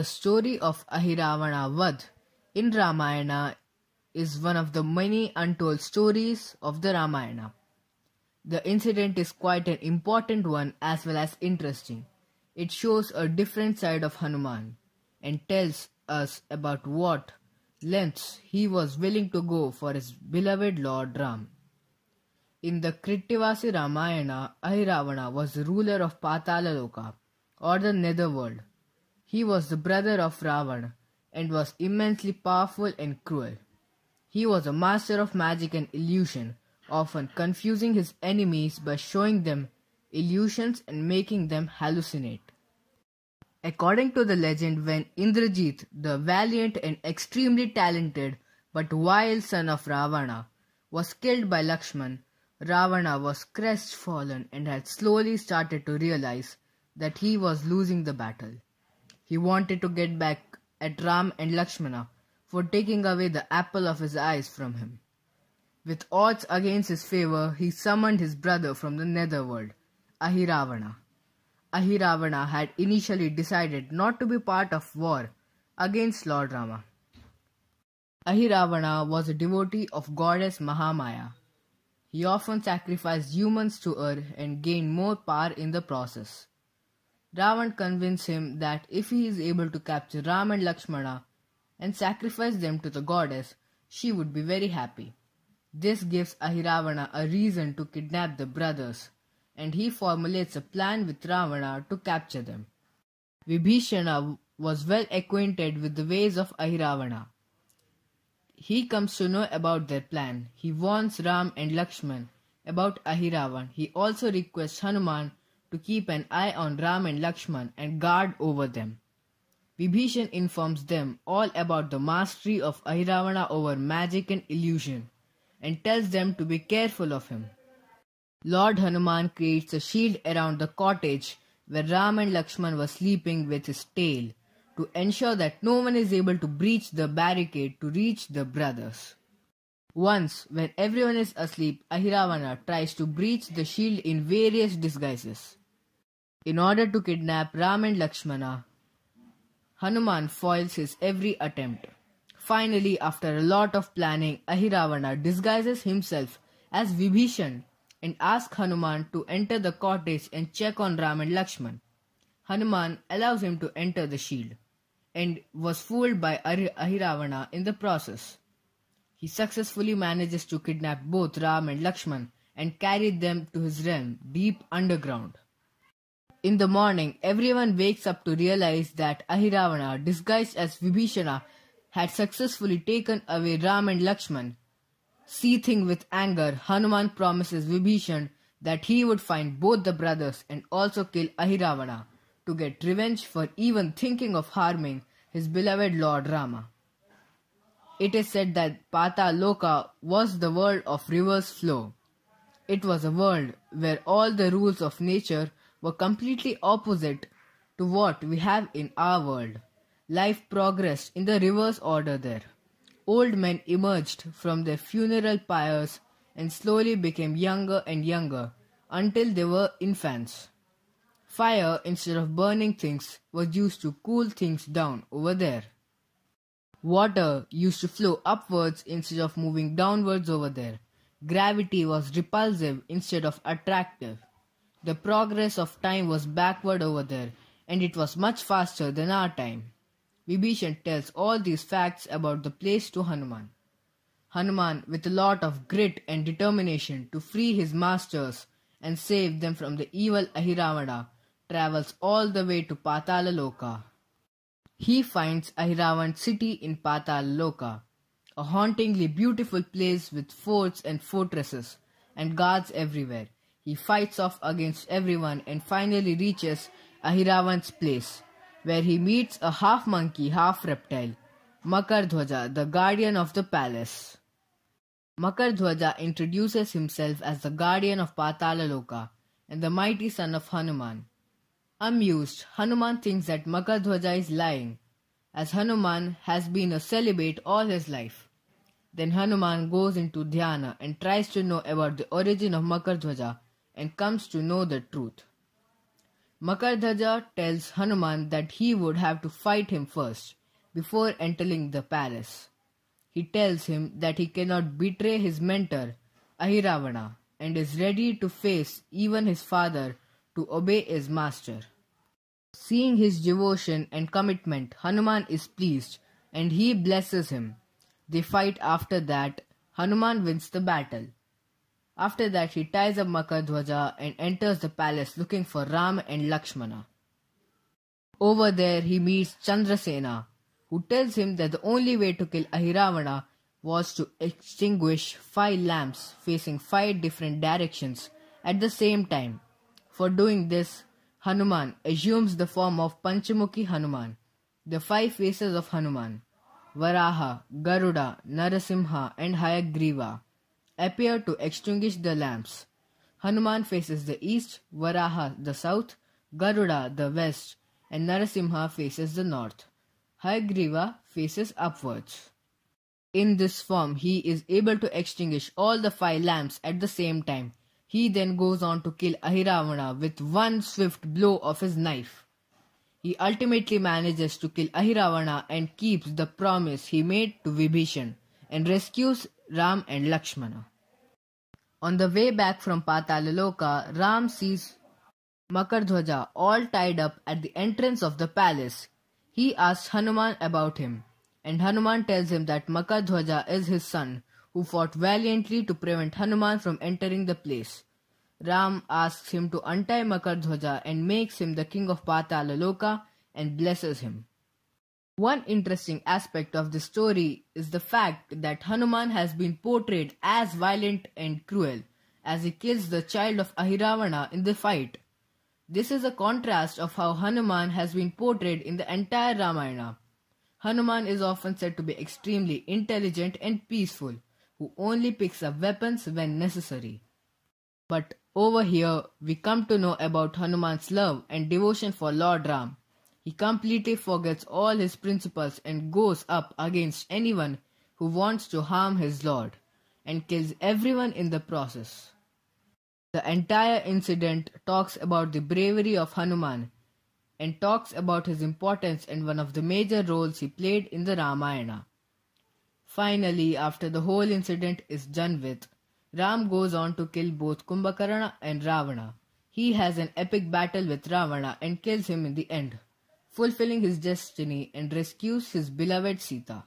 The story of Ahiravana Vadh in Ramayana is one of the many untold stories of the Ramayana. The incident is quite an important one as well as interesting. It shows a different side of Hanuman and tells us about what lengths he was willing to go for his beloved Lord Ram. In the Krittivasi Ramayana, Ahiravana was the ruler of Patalaloka or the netherworld he was the brother of Ravana and was immensely powerful and cruel. He was a master of magic and illusion, often confusing his enemies by showing them illusions and making them hallucinate. According to the legend, when Indrajit, the valiant and extremely talented but wild son of Ravana, was killed by Lakshman, Ravana was crestfallen and had slowly started to realize that he was losing the battle. He wanted to get back at Ram and Lakshmana for taking away the apple of his eyes from him. With odds against his favor, he summoned his brother from the netherworld, Ahiravana. Ahiravana had initially decided not to be part of war against Lord Rama. Ahiravana was a devotee of goddess Mahamaya. He often sacrificed humans to her and gained more power in the process. Ravan convinces him that if he is able to capture Ram and Lakshmana and sacrifice them to the goddess, she would be very happy. This gives Ahiravana a reason to kidnap the brothers, and he formulates a plan with Ravana to capture them. Vibhishana was well acquainted with the ways of Ahiravana. He comes to know about their plan. He warns Ram and Lakshman about Ahiravan. He also requests Hanuman to keep an eye on Ram and Lakshman and guard over them. Vibhishan informs them all about the mastery of Ahiravana over magic and illusion and tells them to be careful of him. Lord Hanuman creates a shield around the cottage where Ram and Lakshman were sleeping with his tail to ensure that no one is able to breach the barricade to reach the brothers. Once, when everyone is asleep, Ahiravana tries to breach the shield in various disguises. In order to kidnap Ram and Lakshmana, Hanuman foils his every attempt. Finally, after a lot of planning, Ahiravana disguises himself as Vibhishan and asks Hanuman to enter the cottage and check on Ram and Lakshman. Hanuman allows him to enter the shield and was fooled by Ahiravana in the process. He successfully manages to kidnap both Ram and Lakshman and carry them to his realm deep underground. In the morning, everyone wakes up to realize that Ahiravana, disguised as Vibhishana, had successfully taken away Ram and Lakshman. Seething with anger, Hanuman promises Vibhishan that he would find both the brothers and also kill Ahiravana to get revenge for even thinking of harming his beloved Lord Rama. It is said that Pata Loka was the world of reverse flow. It was a world where all the rules of nature were completely opposite to what we have in our world. Life progressed in the reverse order there. Old men emerged from their funeral pyres and slowly became younger and younger until they were infants. Fire, instead of burning things, was used to cool things down over there. Water used to flow upwards instead of moving downwards over there. Gravity was repulsive instead of attractive. The progress of time was backward over there, and it was much faster than our time. Vibhishan tells all these facts about the place to Hanuman. Hanuman, with a lot of grit and determination to free his masters and save them from the evil Ahiravana, travels all the way to Patalaloka. He finds Ahiravan city in Patalaloka, a hauntingly beautiful place with forts and fortresses and guards everywhere. He fights off against everyone and finally reaches Ahiravan's place, where he meets a half monkey, half reptile, Makardhwaja, the guardian of the palace. Makardhwaja introduces himself as the guardian of Patalaloka and the mighty son of Hanuman. Amused, Hanuman thinks that Makardhwaja is lying, as Hanuman has been a celibate all his life. Then Hanuman goes into dhyana and tries to know about the origin of Makardhwaja and comes to know the truth. Makardhaja tells Hanuman that he would have to fight him first before entering the palace. He tells him that he cannot betray his mentor Ahiravana and is ready to face even his father to obey his master. Seeing his devotion and commitment, Hanuman is pleased and he blesses him. They fight after that. Hanuman wins the battle. After that, she ties up Makadwaja and enters the palace looking for Ram and Lakshmana. Over there, he meets Chandrasena, who tells him that the only way to kill Ahiravana was to extinguish five lamps facing five different directions at the same time. For doing this, Hanuman assumes the form of Panchamukhi Hanuman, the five faces of Hanuman Varaha, Garuda, Narasimha, and Hayagriva appear to extinguish the lamps. Hanuman faces the east, Varaha the south, Garuda the west, and Narasimha faces the north. Hayagriva faces upwards. In this form, he is able to extinguish all the five lamps at the same time. He then goes on to kill Ahiravana with one swift blow of his knife. He ultimately manages to kill Ahiravana and keeps the promise he made to Vibhishan and rescues Ram and Lakshmana. On the way back from Patalaloka, Ram sees Makardhwaja all tied up at the entrance of the palace. He asks Hanuman about him, and Hanuman tells him that Makardhwaja is his son, who fought valiantly to prevent Hanuman from entering the place. Ram asks him to untie Makardhwaja and makes him the king of Patalaloka and blesses him. One interesting aspect of this story is the fact that Hanuman has been portrayed as violent and cruel as he kills the child of Ahiravana in the fight. This is a contrast of how Hanuman has been portrayed in the entire Ramayana. Hanuman is often said to be extremely intelligent and peaceful, who only picks up weapons when necessary. But over here, we come to know about Hanuman's love and devotion for Lord Ram, he completely forgets all his principles and goes up against anyone who wants to harm his lord and kills everyone in the process. The entire incident talks about the bravery of Hanuman and talks about his importance and one of the major roles he played in the Ramayana. Finally, after the whole incident is done with, Ram goes on to kill both Kumbhakarna and Ravana. He has an epic battle with Ravana and kills him in the end fulfilling his destiny and rescues his beloved Sita.